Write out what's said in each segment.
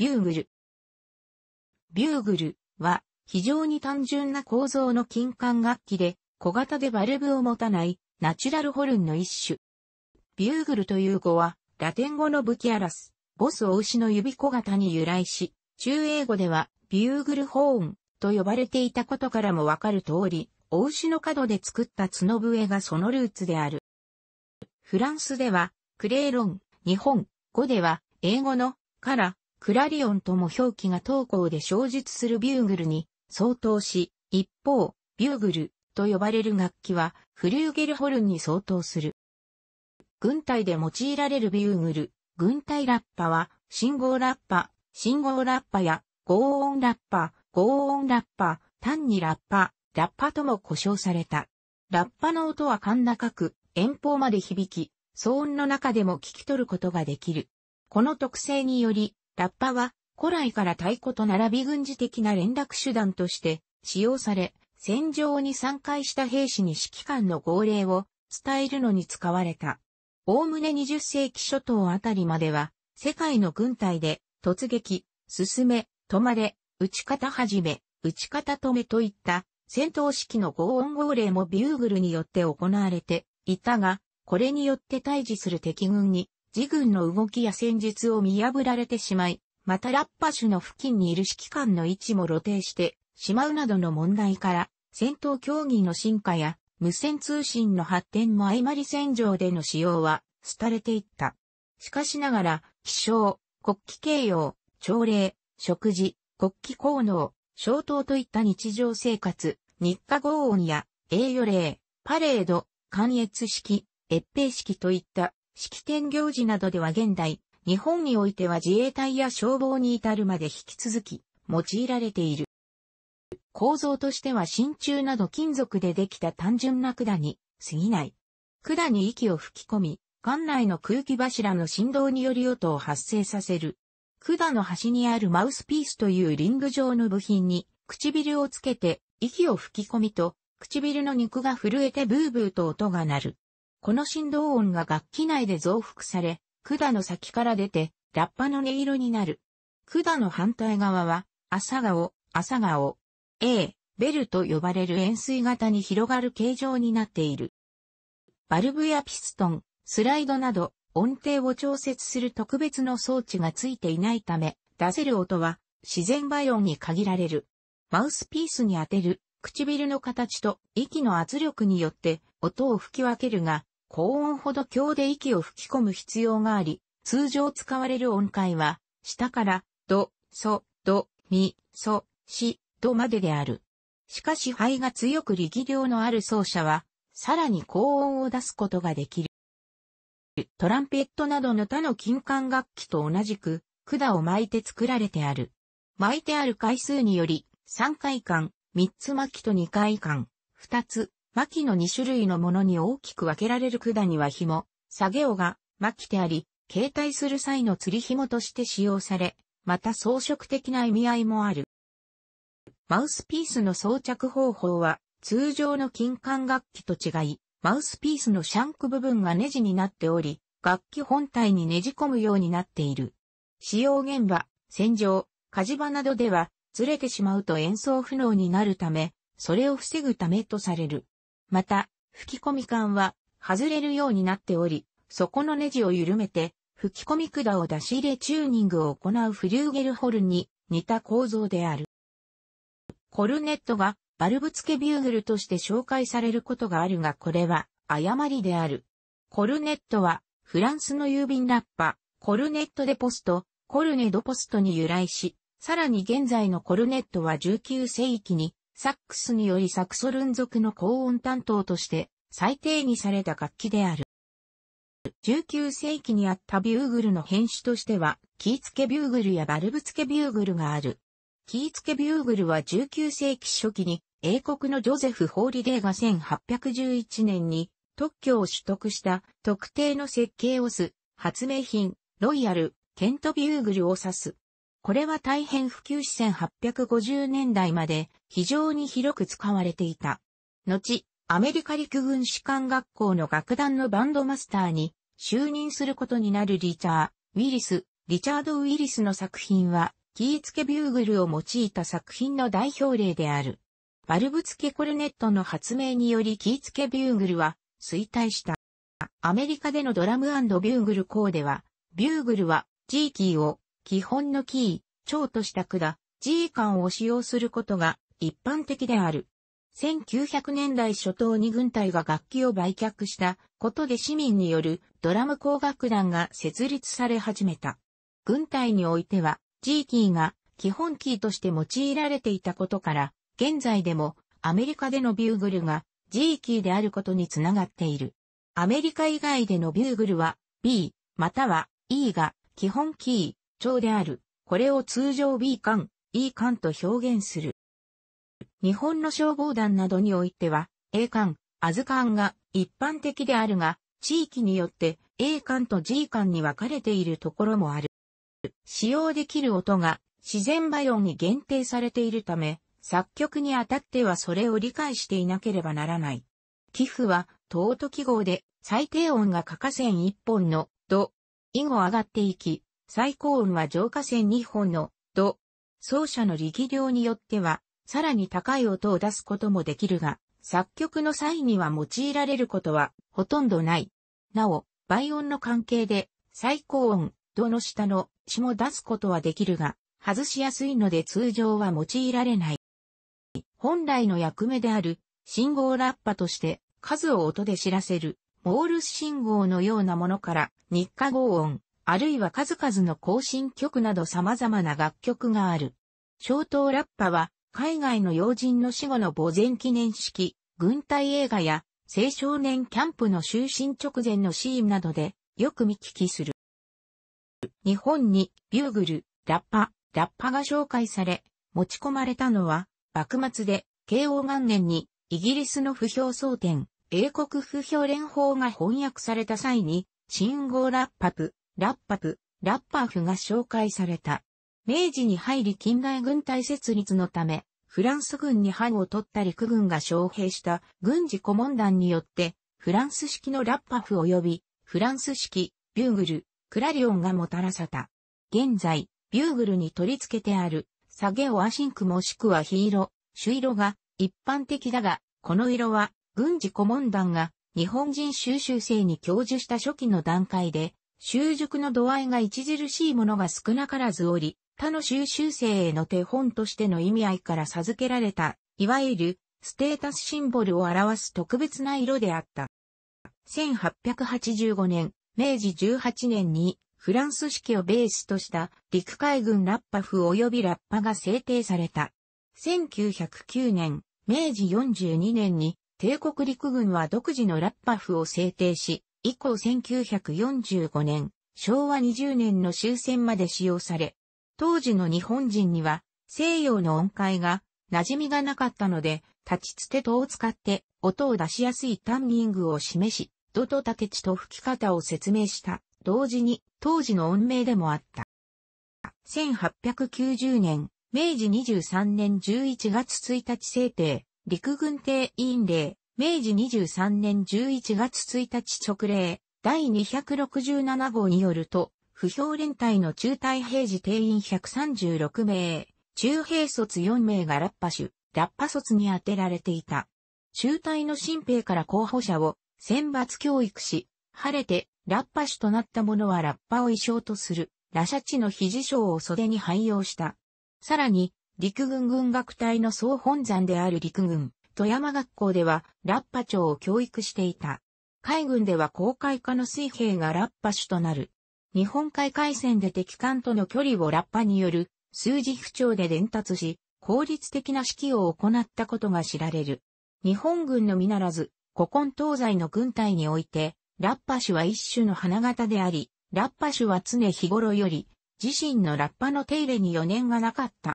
ビューグル。ビューグルは非常に単純な構造の金管楽器で小型でバルブを持たないナチュラルホルンの一種。ビューグルという語はラテン語のブキアラス、ボスお牛の指小型に由来し、中英語ではビューグルホーンと呼ばれていたことからもわかる通り、お牛の角で作った角笛がそのルーツである。フランスではクレーロン、日本語では英語のからクラリオンとも表記が投稿で小述するビューグルに相当し、一方、ビューグルと呼ばれる楽器はフリューゲルホルンに相当する。軍隊で用いられるビューグル、軍隊ラッパは信号ラッパ、信号ラッパや合音ラッパ、合音ラッパ、単にラッパ、ラッパとも呼称された。ラッパの音は甲高く、遠方まで響き、騒音の中でも聞き取ることができる。この特性により、ラッパは古来から太鼓と並び軍事的な連絡手段として使用され、戦場に参加した兵士に指揮官の号令を伝えるのに使われた。おおむね20世紀初頭あたりまでは、世界の軍隊で突撃、進め、止まれ、打ち方始め、打ち方止めといった戦闘式の合音号令もビューグルによって行われていたが、これによって対峙する敵軍に自軍の動きや戦術を見破られてしまい、またラッパ種の付近にいる指揮官の位置も露呈してしまうなどの問題から、戦闘競技の進化や無線通信の発展も誤り戦場での使用は廃れていった。しかしながら、気象、国旗形容、朝礼、食事、国旗効能、消灯といった日常生活、日課合音や栄誉礼、パレード、関越式、越平式といった式典行事などでは現代、日本においては自衛隊や消防に至るまで引き続き用いられている。構造としては真鍮など金属でできた単純な管に過ぎない。管に息を吹き込み、管内の空気柱の振動により音を発生させる。管の端にあるマウスピースというリング状の部品に唇をつけて息を吹き込みと唇の肉が震えてブーブーと音が鳴る。この振動音が楽器内で増幅され、管の先から出て、ラッパの音色になる。管の反対側は、朝顔、朝顔、A、ベルと呼ばれる円錐型に広がる形状になっている。バルブやピストン、スライドなど、音程を調節する特別の装置がついていないため、出せる音は自然倍音に限られる。マウスピースに当てる唇の形と息の圧力によって音を吹き分けるが、高音ほど強で息を吹き込む必要があり、通常使われる音階は、下から、ド、ソ、ド、ミ、ソ、シ、ドまでである。しかし肺が強く力量のある奏者は、さらに高音を出すことができる。トランペットなどの他の金管楽器と同じく、管を巻いて作られてある。巻いてある回数により、3回間、3つ巻きと2回間、2つ巻きの2種類のものに大きく分けられる管には紐、下げ尾が巻きであり、携帯する際の釣り紐として使用され、また装飾的な意味合いもある。マウスピースの装着方法は、通常の金管楽器と違い、マウスピースのシャンク部分がネジになっており、楽器本体にねじ込むようになっている。使用現場、洗浄、火事場などでは、ずれてしまうと演奏不能になるため、それを防ぐためとされる。また、吹き込み管は外れるようになっており、底のネジを緩めて、吹き込み管を出し入れチューニングを行うフリューゲルホルンに似た構造である。コルネットがバルブ付けビューグルとして紹介されることがあるがこれは誤りである。コルネットはフランスの郵便ラッパ、コルネットでポスト、コルネドポストに由来し、さらに現在のコルネットは19世紀にサックスによりサクソルン族の高音担当として最低にされた楽器である。19世紀にあったビューグルの編種としては、キー付けビューグルやバルブ付けビューグルがある。キー付けビューグルは19世紀初期に英国のジョゼフ・ホーリデーが1811年に特許を取得した特定の設計をす発明品ロイヤルケントビューグルを指す。これは大変普及し1850年代まで非常に広く使われていた。後、アメリカ陸軍士官学校の楽団のバンドマスターに就任することになるリチャー、ウィリス、リチャード・ウィリスの作品は、キー付けビューグルを用いた作品の代表例である。バルブ付けコルネットの発明によりキー付けビューグルは衰退した。アメリカでのドラムビューグルコーデは、ビューグルは G キーを基本のキー、長とした管、G 間を使用することが一般的である。1900年代初頭に軍隊が楽器を売却したことで市民によるドラム工楽団が設立され始めた。軍隊においては G キーが基本キーとして用いられていたことから、現在でもアメリカでのビューグルが G キーであることにつながっている。アメリカ以外でのビューグルは B または E が基本キー、長である。これを通常 B 艦、E 艦と表現する。日本の消防団などにおいては、A 艦、アズ艦が一般的であるが、地域によって A 艦と G 艦に分かれているところもある。使用できる音が自然バイオに限定されているため、作曲にあたってはそれを理解していなければならない。寄付は、尊記号で最低音が欠かせん一本の、ド、以後上がっていき、最高音は浄化線2本の、ド、奏者の力量によっては、さらに高い音を出すこともできるが、作曲の際には用いられることはほとんどない。なお、倍音の関係で、最高音、ドの下の、詞も出すことはできるが、外しやすいので通常は用いられない。本来の役目である、信号ラッパとして、数を音で知らせる、モールス信号のようなものから、日課合音、あるいは数々の行進曲など様々な楽曲がある。小刀ラッパは、海外の要人の死後の墓前記念式、軍隊映画や、青少年キャンプの就寝直前のシーンなどで、よく見聞きする。日本に、ビューグル、ラッパ、ラッパが紹介され、持ち込まれたのは、幕末で、慶応元年に、イギリスの不評争点、英国不評連邦が翻訳された際に、信号ラッパプ、ラッパプ、ラッパーフが紹介された。明治に入り近代軍隊設立のため、フランス軍に班を取った陸軍が招聘した軍事顧問団によって、フランス式のラッパフ及び、フランス式、ビューグル、クラリオンがもたらさた。現在、ビューグルに取り付けてある、下げオアシンクもしくは火色、朱色が一般的だが、この色は軍事顧問団が日本人収集生に教授した初期の段階で習熟の度合いが著しいものが少なからずおり、他の収集生への手本としての意味合いから授けられた、いわゆるステータスシンボルを表す特別な色であった。1885年、明治18年にフランス式をベースとした陸海軍ラッパフ及びラッパが制定された。1909年、明治42年に帝国陸軍は独自のラッパフを制定し、以降1945年、昭和20年の終戦まで使用され、当時の日本人には西洋の音階が馴染みがなかったので、立ちつてとを使って音を出しやすいタンニングを示し、ドとタケ地と吹き方を説明した。同時に当時の音名でもあった。1890年、明治23年11月1日制定、陸軍帝委員令、明治23年11月1日直令、第267号によると、不評連隊の中隊兵士定員136名、中兵卒4名がラッパ種、ラッパ卒に当てられていた。中隊の新兵から候補者を選抜教育し、晴れてラッパ種となった者はラッパを衣装とする、ラシャチの肘章を袖に配用した。さらに、陸軍軍学隊の総本山である陸軍、富山学校ではラッパ長を教育していた。海軍では航海科の水兵がラッパ主となる。日本海海戦で敵艦との距離をラッパによる数字不調で伝達し、効率的な指揮を行ったことが知られる。日本軍のみならず、古今東西の軍隊において、ラッパ種は一種の花形であり、ラッパ種は常日頃より、自身のラッパの手入れに余念がなかった。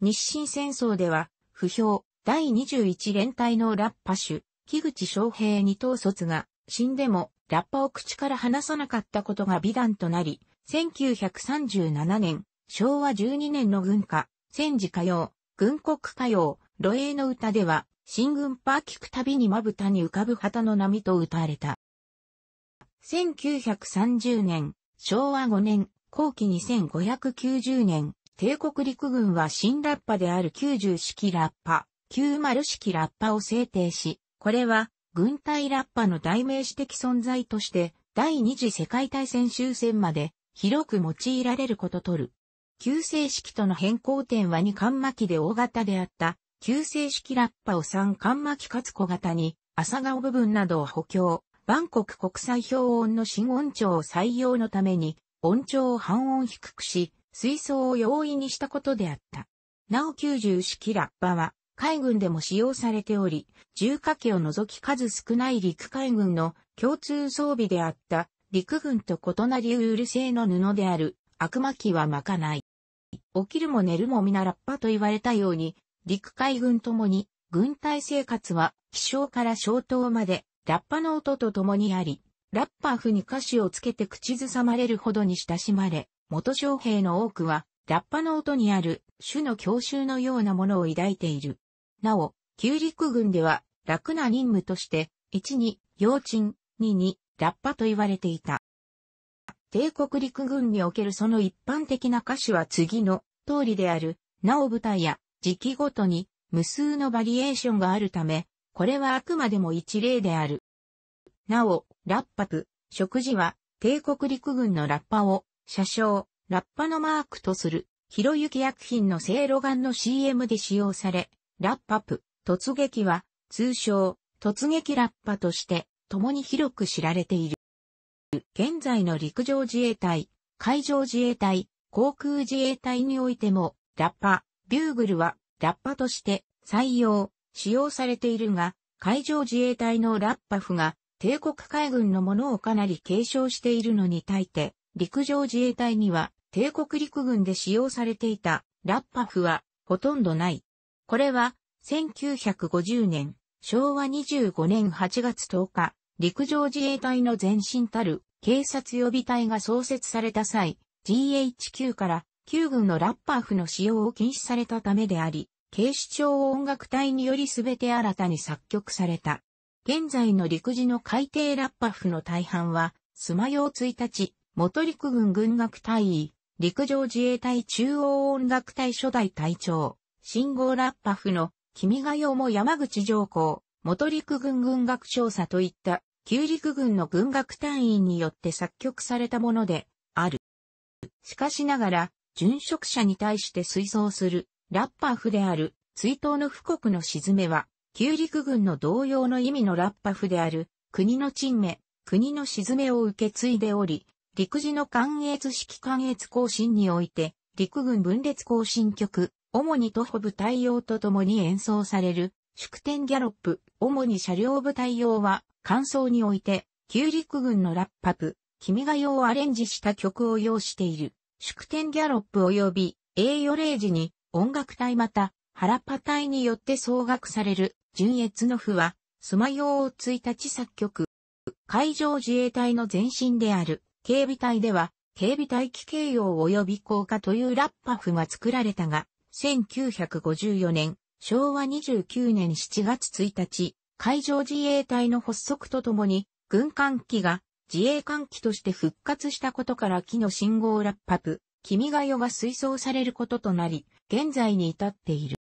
日清戦争では、不評、第21連隊のラッパ主、木口昌平二等卒が死んでもラッパを口から離さなかったことが美談となり、1937年、昭和12年の軍歌、戦時歌謡、軍国歌謡、露営の歌では、新軍パー聞くたびにまぶたに浮かぶ旗の波と歌われた。1930年、昭和5年、後期2590年、帝国陸軍は新ラッパである90式ラッパ、90式ラッパを制定し、これは軍隊ラッパの代名詞的存在として、第二次世界大戦終戦まで広く用いられることとる。旧正式との変更点は2巻巻で大型であった、旧正式ラッパを3巻巻かつ小型に、朝顔部分などを補強、バンコク国際標音の新音調を採用のために、音調を半音低くし、水槽を容易にしたことであった。なお90式ラッパは、海軍でも使用されており、重火器を除き数少ない陸海軍の共通装備であった陸軍と異なりウール製の布である悪魔器は巻かない。起きるも寝るも皆ラッパと言われたように、陸海軍ともに軍隊生活は気象から消灯までラッパの音とともにあり、ラッパー風に歌詞をつけて口ずさまれるほどに親しまれ、元将兵の多くはラッパの音にある種の教習のようなものを抱いている。なお、旧陸軍では楽な任務として、1に、幼鎮、2に、ラッパと言われていた。帝国陸軍におけるその一般的な歌詞は次の通りである、なお舞台や時期ごとに無数のバリエーションがあるため、これはあくまでも一例である。なお、ラッパと、食事は帝国陸軍のラッパを、車掌、ラッパのマークとするひろゆき薬品のセイロガンの CM で使用され、ラッパプ、突撃は、通称、突撃ラッパとして、共に広く知られている。現在の陸上自衛隊、海上自衛隊、航空自衛隊においても、ラッパ、ビューグルは、ラッパとして採用、使用されているが、海上自衛隊のラッパフが、帝国海軍のものをかなり継承しているのに対して、陸上自衛隊には、帝国陸軍で使用されていたラッパフはほとんどない。これは1950年、昭和25年8月10日、陸上自衛隊の前身たる警察予備隊が創設された際、GHQ から旧軍のラッパフの使用を禁止されたためであり、警視庁音楽隊により全て新たに作曲された。現在の陸自の海底ラッパフの大半は、スマ用1日、元陸軍軍楽隊員、陸上自衛隊中央音楽隊初代隊長、信号ラッパフの、君が代も山口上皇、元陸軍軍学少佐といった、旧陸軍の軍学隊員によって作曲されたもので、ある。しかしながら、殉職者に対して推奏する、ラッパフである、追悼の布告の沈めは、旧陸軍の同様の意味のラッパフである、国の陳明、国の沈めを受け継いでおり、陸自の関越式関越更新において、陸軍分裂更新曲、主に徒歩部隊用とともに演奏される、祝典ギャロップ、主に車両部隊用は、感想において、旧陸軍のラッパプ、君が用をアレンジした曲を要している、祝典ギャロップ及び、栄誉ー時に、音楽隊また、原パ隊によって総額される、純越の譜は、スマ用を1日作曲、海上自衛隊の前身である。警備隊では、警備隊機形容及び効果というラッパフが作られたが、1954年、昭和29年7月1日、海上自衛隊の発足とともに、軍艦機が自衛艦機として復活したことから機の信号ラッパプ、君が代が推奨されることとなり、現在に至っている。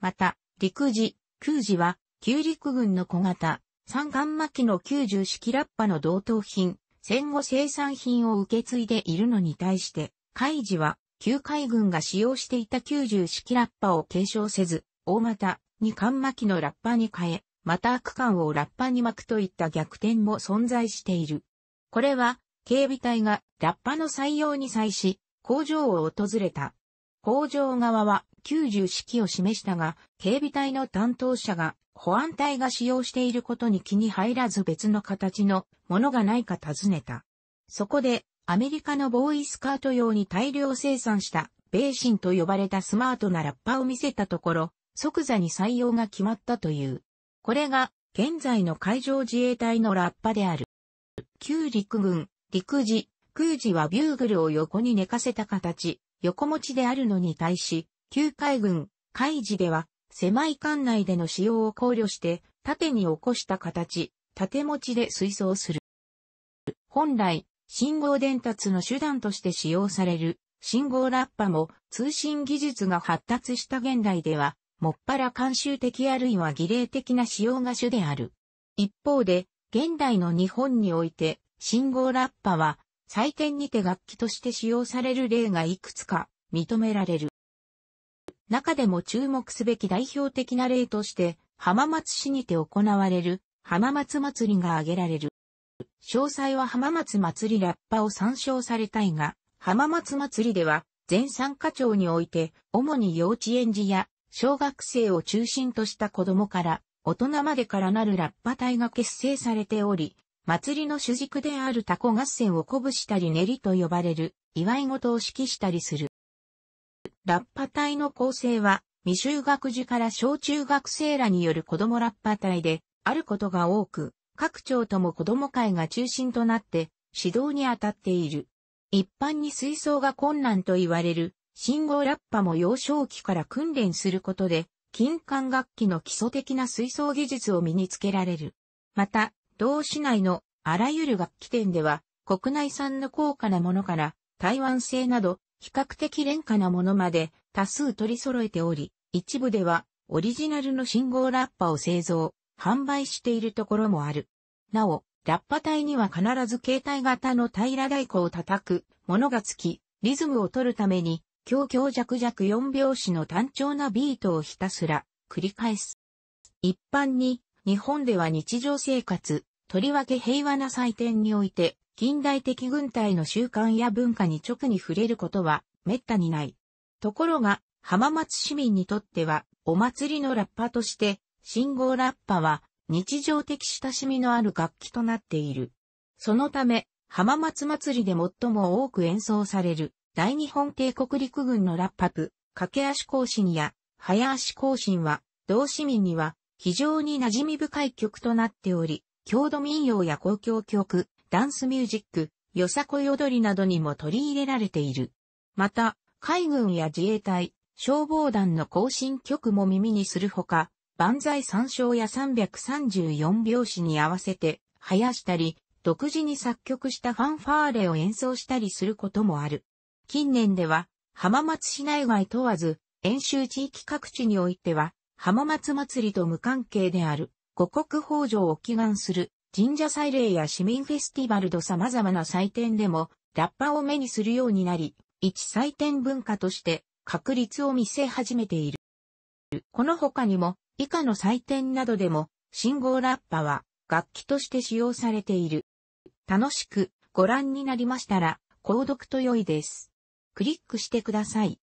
また、陸自、空自は、旧陸軍の小型、三艦巻きの9十式ラッパの同等品、戦後生産品を受け継いでいるのに対して、海事は、旧海軍が使用していた90式ラッパを継承せず、大股に艦巻きのラッパに変え、また区間をラッパに巻くといった逆転も存在している。これは、警備隊がラッパの採用に際し、工場を訪れた。工場側は90式を示したが、警備隊の担当者が保安隊が使用していることに気に入らず別の形のものがないか尋ねた。そこで、アメリカのボーイスカート用に大量生産した、ベーシンと呼ばれたスマートなラッパを見せたところ、即座に採用が決まったという。これが、現在の海上自衛隊のラッパである。旧陸軍、陸自、空自はビューグルを横に寝かせた形、横持ちであるのに対し、旧海軍、海自では、狭い館内での使用を考慮して、縦に起こした形、縦持ちで水槽する。本来、信号伝達の手段として使用される、信号ラッパも通信技術が発達した現代では、もっぱら慣習的あるいは儀礼的な使用が主である。一方で、現代の日本において、信号ラッパは、採点にて楽器として使用される例がいくつか認められる。中でも注目すべき代表的な例として、浜松市にて行われる浜松祭りが挙げられる。詳細は浜松祭りラッパを参照されたいが、浜松祭りでは全参加庁において主に幼稚園児や小学生を中心とした子供から大人までからなるラッパ隊が結成されており、祭りの主軸であるタコ合戦を鼓舞したり練りと呼ばれる祝い事を指揮したりする。ラッパ隊の構成は、未就学児から小中学生らによる子供ラッパ隊で、あることが多く、各庁とも子供会が中心となって、指導に当たっている。一般に水槽が困難と言われる、信号ラッパも幼少期から訓練することで、金管楽器の基礎的な水槽技術を身につけられる。また、同市内のあらゆる楽器店では、国内産の高価なものから、台湾製など、比較的廉価なものまで多数取り揃えており、一部ではオリジナルの信号ラッパを製造、販売しているところもある。なお、ラッパ体には必ず携帯型の平太鼓を叩くものがつき、リズムを取るために、強強弱弱4拍子の単調なビートをひたすら繰り返す。一般に、日本では日常生活、とりわけ平和な祭典において、近代的軍隊の習慣や文化に直に触れることは滅多にない。ところが、浜松市民にとっては、お祭りのラッパとして、信号ラッパは日常的親しみのある楽器となっている。そのため、浜松祭りで最も多く演奏される、大日本帝国陸軍のラッパ部、駆け足行進や、早足行進は、同市民には非常に馴染み深い曲となっており、郷土民謡や公共曲、ダンスミュージック、よさこい踊りなどにも取り入れられている。また、海軍や自衛隊、消防団の行進曲も耳にするほか、万歳三照や334拍子に合わせて、生やしたり、独自に作曲したファンファーレを演奏したりすることもある。近年では、浜松市内外問わず、演習地域各地においては、浜松祭りと無関係である、五国北条を祈願する神社祭礼や市民フェスティバルと様々な祭典でも、ラッパを目にするようになり、一祭典文化として確立を見せ始めている。この他にも、以下の祭典などでも、信号ラッパは楽器として使用されている。楽しくご覧になりましたら、購読と良いです。クリックしてください。